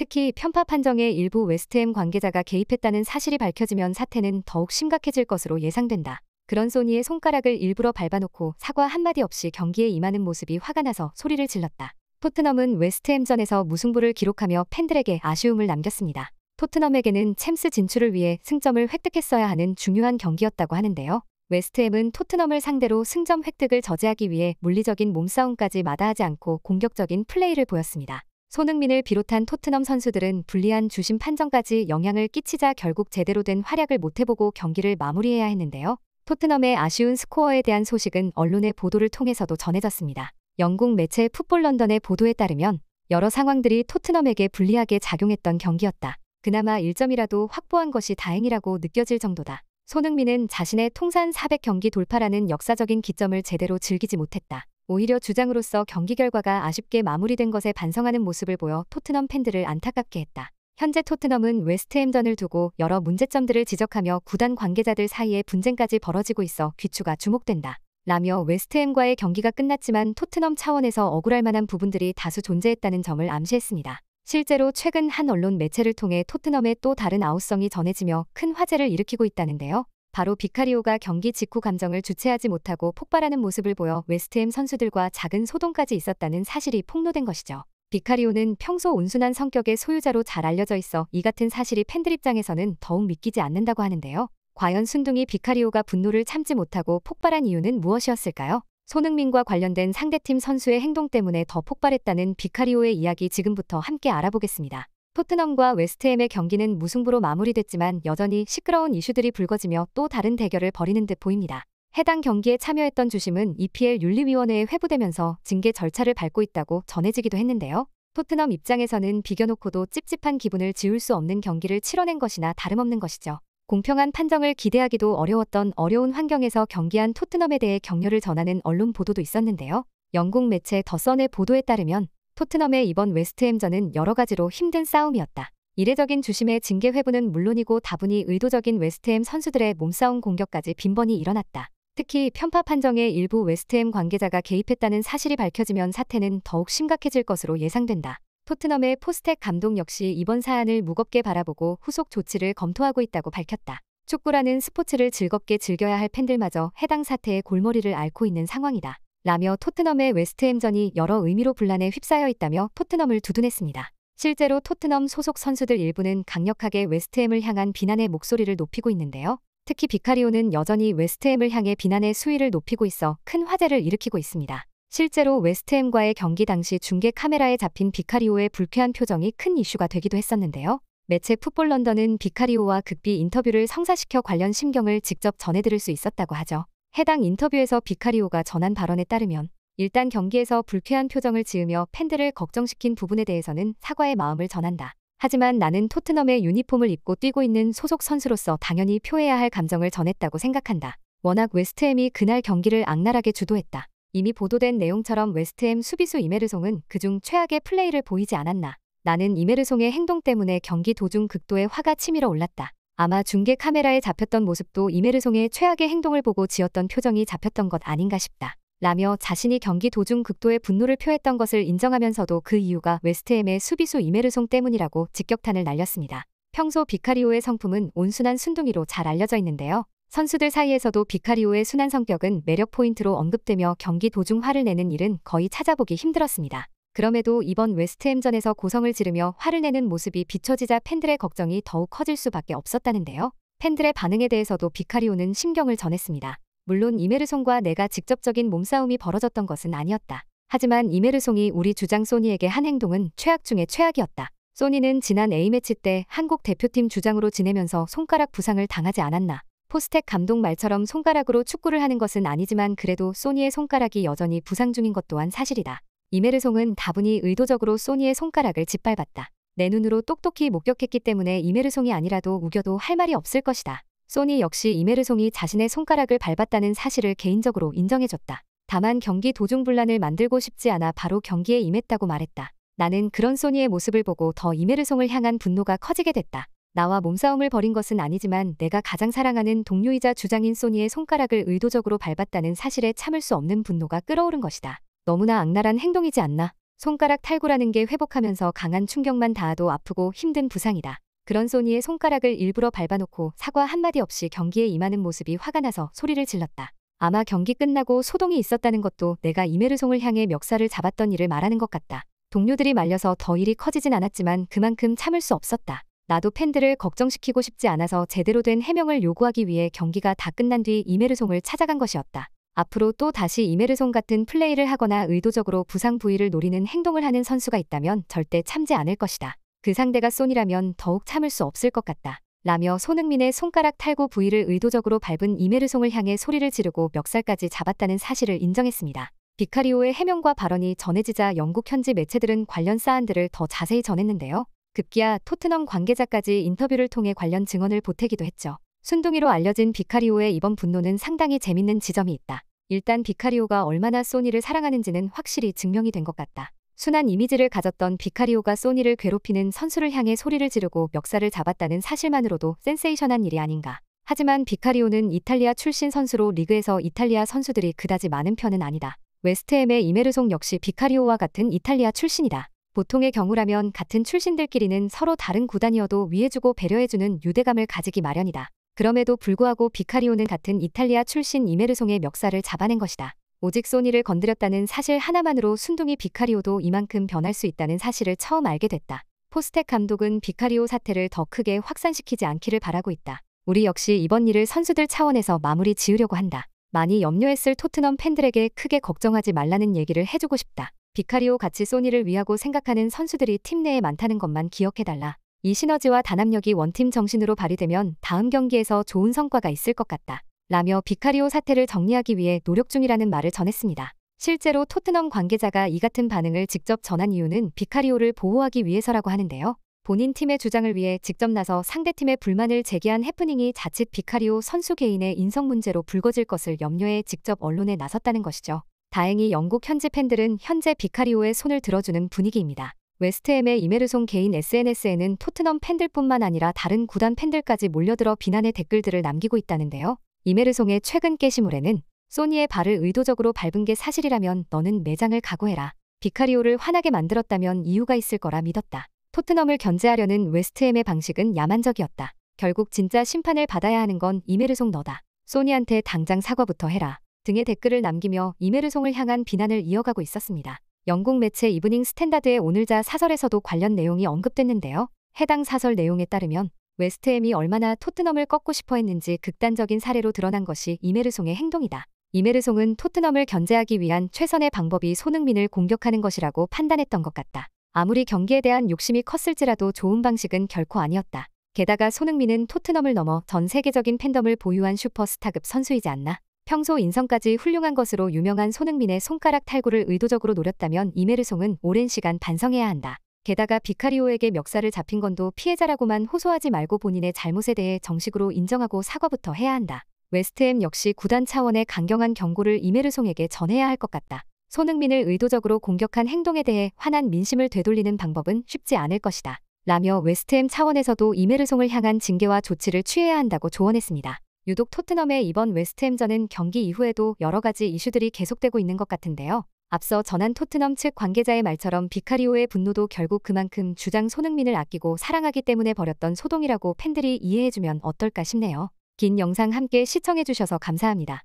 특히 편파 판정에 일부 웨스트햄 관계자가 개입했다는 사실이 밝혀지면 사태는 더욱 심각해질 것으로 예상된다. 그런 소니의 손가락을 일부러 밟아놓고 사과 한마디 없이 경기에 임하는 모습이 화가 나서 소리를 질렀다. 토트넘은 웨스트햄전에서 무승부를 기록하며 팬들에게 아쉬움을 남겼습니다. 토트넘에게는 챔스 진출을 위해 승점을 획득했어야 하는 중요한 경기였다고 하는데요. 웨스트햄은 토트넘을 상대로 승점 획득을 저지하기 위해 물리적인 몸싸움까지 마다하지 않고 공격적인 플레이를 보였습니다. 손흥민을 비롯한 토트넘 선수들은 불리한 주심 판정까지 영향을 끼치자 결국 제대로 된 활약을 못해보고 경기를 마무리해야 했는데요. 토트넘의 아쉬운 스코어에 대한 소식은 언론의 보도를 통해서도 전해졌습니다. 영국 매체 풋볼 런던의 보도에 따르면 여러 상황들이 토트넘에게 불리하게 작용했던 경기였다. 그나마 1점이라도 확보한 것이 다행이라고 느껴질 정도다. 손흥민은 자신의 통산 400경기 돌파라는 역사적인 기점을 제대로 즐기지 못했다. 오히려 주장으로서 경기 결과가 아쉽게 마무리된 것에 반성하는 모습을 보여 토트넘 팬들을 안타깝게 했다. 현재 토트넘은 웨스트햄전을 두고 여러 문제점들을 지적하며 구단 관계자들 사이에 분쟁까지 벌어지고 있어 귀추가 주목된다. 라며 웨스트햄과의 경기가 끝났지만 토트넘 차원에서 억울할 만한 부분들이 다수 존재했다는 점을 암시했습니다. 실제로 최근 한 언론 매체를 통해 토트넘의 또 다른 아웃성이 전해지며 큰 화제를 일으키고 있다는데요. 바로 비카리오가 경기 직후 감정을 주체하지 못하고 폭발하는 모습을 보여 웨스트햄 선수들과 작은 소동까지 있었다는 사실이 폭로된 것이죠. 비카리오는 평소 온순한 성격의 소유자로 잘 알려져 있어 이 같은 사실이 팬들 입장에서는 더욱 믿기지 않는다고 하는데요. 과연 순둥이 비카리오가 분노를 참지 못하고 폭발한 이유는 무엇이었을까요? 손흥민과 관련된 상대팀 선수의 행동 때문에 더 폭발했다는 비카리오의 이야기 지금부터 함께 알아보겠습니다. 토트넘과 웨스트햄의 경기는 무승부로 마무리됐지만 여전히 시끄러운 이슈들이 불거지며 또 다른 대결을 벌이는 듯 보입니다. 해당 경기에 참여했던 주심은 EPL 윤리위원회에 회부되면서 징계 절차를 밟고 있다고 전해지기도 했는데요. 토트넘 입장에서는 비겨놓고도 찝찝한 기분을 지울 수 없는 경기를 치러낸 것이나 다름없는 것이죠. 공평한 판정을 기대하기도 어려웠던 어려운 환경에서 경기한 토트넘에 대해 격려를 전하는 언론 보도도 있었는데요. 영국 매체 더선의 보도에 따르면 토트넘의 이번 웨스트햄전은 여러 가지로 힘든 싸움이었다. 이례적인 주심의 징계 회부는 물론이고 다분히 의도적인 웨스트햄 선수들의 몸싸움 공격까지 빈번히 일어났다. 특히 편파 판정에 일부 웨스트햄 관계자가 개입했다는 사실이 밝혀지면 사태는 더욱 심각해질 것으로 예상된다. 토트넘의 포스텍 감독 역시 이번 사안을 무겁게 바라보고 후속 조치를 검토하고 있다고 밝혔다. 축구라는 스포츠를 즐겁게 즐겨야 할 팬들마저 해당 사태의 골머리를 앓고 있는 상황이다. 라며 토트넘의 웨스트햄전이 여러 의미로 분란에 휩싸여 있다며 토트넘을 두둔했습니다. 실제로 토트넘 소속 선수들 일부는 강력하게 웨스트햄을 향한 비난의 목소리를 높이고 있는데요. 특히 비카리오는 여전히 웨스트햄을 향해 비난의 수위를 높이고 있어 큰 화제를 일으키고 있습니다. 실제로 웨스트햄과의 경기 당시 중계 카메라에 잡힌 비카리오의 불쾌한 표정이 큰 이슈가 되기도 했었는데요. 매체 풋볼 런던은 비카리오와 극비 인터뷰를 성사시켜 관련 심경을 직접 전해들을 수 있었다고 하죠. 해당 인터뷰에서 비카리오가 전한 발언에 따르면 일단 경기에서 불쾌한 표정을 지으며 팬들을 걱정시킨 부분에 대해서는 사과의 마음을 전한다. 하지만 나는 토트넘의 유니폼을 입고 뛰고 있는 소속 선수로서 당연히 표해야 할 감정을 전했다고 생각한다. 워낙 웨스트햄이 그날 경기를 악랄하게 주도했다. 이미 보도된 내용처럼 웨스트햄 수비수 이메르송은 그중 최악의 플레이를 보이지 않았나. 나는 이메르송의 행동 때문에 경기 도중 극도의 화가 치밀어 올랐다. 아마 중계 카메라에 잡혔던 모습도 이메르송의 최악의 행동을 보고 지었던 표정이 잡혔던 것 아닌가 싶다. 라며 자신이 경기 도중 극도의 분노를 표했던 것을 인정하면서도 그 이유가 웨스트햄의 수비수 이메르송 때문이라고 직격탄을 날렸습니다. 평소 비카리오의 성품은 온순한 순둥이로 잘 알려져 있는데요. 선수들 사이에서도 비카리오의 순한 성격은 매력 포인트로 언급되며 경기 도중 화를 내는 일은 거의 찾아보기 힘들었습니다. 그럼에도 이번 웨스트햄전에서 고성을 지르며 화를 내는 모습이 비춰지자 팬들의 걱정이 더욱 커질 수밖에 없었다는데요. 팬들의 반응에 대해서도 비카리오는 심경을 전했습니다. 물론 이메르송과 내가 직접적인 몸싸움이 벌어졌던 것은 아니었다. 하지만 이메르송이 우리 주장 소니에게 한 행동은 최악 중의 최악이었다. 소니는 지난 A매치 때 한국 대표팀 주장으로 지내면서 손가락 부상을 당하지 않았나. 포스텍 감독 말처럼 손가락으로 축구를 하는 것은 아니지만 그래도 소니의 손가락이 여전히 부상 중인 것 또한 사실이다. 이메르송은 다분히 의도적으로 소니의 손가락을 짓밟았다. 내 눈으로 똑똑히 목격했기 때문에 이메르송이 아니라도 우겨도 할 말이 없을 것이다. 소니 역시 이메르송이 자신의 손가락을 밟았다는 사실을 개인적으로 인정해줬다. 다만 경기 도중 분란을 만들고 싶지 않아 바로 경기에 임했다고 말했다. 나는 그런 소니의 모습을 보고 더 이메르송을 향한 분노가 커지게 됐다. 나와 몸싸움을 벌인 것은 아니지만 내가 가장 사랑하는 동료이자 주장인 소니의 손가락을 의도적으로 밟았다는 사실에 참을 수 없는 분노가 끓어오른 것이다. 너무나 악랄한 행동이지 않나. 손가락 탈구라는 게 회복하면서 강한 충격만 닿아도 아프고 힘든 부상이다. 그런 소니의 손가락을 일부러 밟아놓고 사과 한마디 없이 경기에 임하는 모습이 화가 나서 소리를 질렀다. 아마 경기 끝나고 소동이 있었다는 것도 내가 이메르송을 향해 멱살을 잡았던 일을 말하는 것 같다. 동료들이 말려서 더 일이 커지진 않았지만 그만큼 참을 수 없었다. 나도 팬들을 걱정시키고 싶지 않아서 제대로 된 해명을 요구하기 위해 경기가 다 끝난 뒤 이메르송을 찾아간 것이었다. 앞으로 또 다시 이메르송 같은 플레이를 하거나 의도적으로 부상 부위를 노리는 행동을 하는 선수가 있다면 절대 참지 않을 것이다. 그 상대가 손이라면 더욱 참을 수 없을 것 같다. 라며 손흥민의 손가락 탈구 부위를 의도적으로 밟은 이메르송을 향해 소리를 지르고 멱살까지 잡았다는 사실을 인정했습니다. 비카리오의 해명과 발언이 전해지자 영국 현지 매체들은 관련 사안들을 더 자세히 전했는데요. 급기야 토트넘 관계자까지 인터뷰를 통해 관련 증언을 보태기도 했죠. 순둥이로 알려진 비카리오의 이번 분노는 상당히 재밌는 지점이 있다. 일단 비카리오가 얼마나 소니를 사랑하는지는 확실히 증명이 된 것 같다. 순한 이미지를 가졌던 비카리오가 소니를 괴롭히는 선수를 향해 소리를 지르고 멱살을 잡았다는 사실만으로도 센세이션한 일이 아닌가. 하지만 비카리오는 이탈리아 출신 선수로 리그에서 이탈리아 선수들이 그다지 많은 편은 아니다. 웨스트햄의 이메르송 역시 비카리오와 같은 이탈리아 출신이다. 보통의 경우라면 같은 출신들끼리는 서로 다른 구단이어도 위해주고 배려해주는 유대감을 가지기 마련이다. 그럼에도 불구하고 비카리오는 같은 이탈리아 출신 이메르송의 멱살을 잡아낸 것이다. 오직 소니를 건드렸다는 사실 하나만으로 순둥이 비카리오도 이만큼 변할 수 있다는 사실을 처음 알게 됐다. 포스텍 감독은 비카리오 사태를 더 크게 확산시키지 않기를 바라고 있다. 우리 역시 이번 일을 선수들 차원에서 마무리 지으려고 한다. 많이 염려했을 토트넘 팬들에게 크게 걱정하지 말라는 얘기를 해주고 싶다. 비카리오 같이 소니를 위하고 생각하는 선수들이 팀 내에 많다는 것만 기억해달라. 이 시너지와 단합력이 원팀 정신으로 발휘되면 다음 경기에서 좋은 성과가 있을 것 같다. 라며 비카리오 사태를 정리하기 위해 노력 중이라는 말을 전했습니다. 실제로 토트넘 관계자가 이 같은 반응을 직접 전한 이유는 비카리오를 보호하기 위해서라고 하는데요. 본인 팀의 주장을 위해 직접 나서 상대팀의 불만을 제기한 해프닝이 자칫 비카리오 선수 개인의 인성 문제로 불거질 것을 염려해 직접 언론에 나섰다는 것이죠. 다행히 영국 현지 팬들은 현재 비카리오의 손을 들어주는 분위기입니다. 웨스트햄의 이메르송 개인 SNS에는 토트넘 팬들뿐만 아니라 다른 구단 팬들까지 몰려들어 비난의 댓글들을 남기고 있다는데요. 이메르송의 최근 게시물에는 소니의 발을 의도적으로 밟은 게 사실이라면 너는 매장을 각오해라. 비카리오를 화나게 만들었다면 이유가 있을 거라 믿었다. 토트넘을 견제하려는 웨스트햄의 방식은 야만적이었다. 결국 진짜 심판을 받아야 하는 건 이메르송 너다. 소니한테 당장 사과부터 해라. 등의 댓글을 남기며 이메르송을 향한 비난을 이어가고 있었습니다. 영국 매체 이브닝 스탠다드의 오늘자 사설에서도 관련 내용이 언급됐는데요. 해당 사설 내용에 따르면 웨스트햄이 얼마나 토트넘을 꺾고 싶어 했는지 극단적인 사례로 드러난 것이 이메르송의 행동이다. 이메르송은 토트넘을 견제하기 위한 최선의 방법이 손흥민을 공격하는 것이라고 판단했던 것 같다. 아무리 경기에 대한 욕심이 컸을지라도 좋은 방식은 결코 아니었다. 게다가 손흥민은 토트넘을 넘어 전 세계적인 팬덤을 보유한 슈퍼스타급 선수이지 않나. 평소 인성까지 훌륭한 것으로 유명한 손흥민의 손가락 탈구를 의도적으로 노렸다면 이메르송은 오랜 시간 반성해야 한다. 게다가 비카리오에게 멱살을 잡힌 건도 피해자라고만 호소하지 말고 본인의 잘못에 대해 정식으로 인정하고 사과부터 해야 한다. 웨스트햄 역시 구단 차원의 강경한 경고를 이메르송에게 전해야 할 것 같다. 손흥민을 의도적으로 공격한 행동에 대해 화난 민심을 되돌리는 방법은 쉽지 않을 것이다. 라며 웨스트햄 차원에서도 이메르송을 향한 징계와 조치를 취해야 한다고 조언했습니다. 유독 토트넘의 이번 웨스트햄전은 경기 이후에도 여러 가지 이슈들이 계속되고 있는 것 같은데요. 앞서 전한 토트넘 측 관계자의 말처럼 비카리오의 분노도 결국 그만큼 주장 손흥민을 아끼고 사랑하기 때문에 벌였던 소동이라고 팬들이 이해해주면 어떨까 싶네요. 긴 영상 함께 시청해주셔서 감사합니다.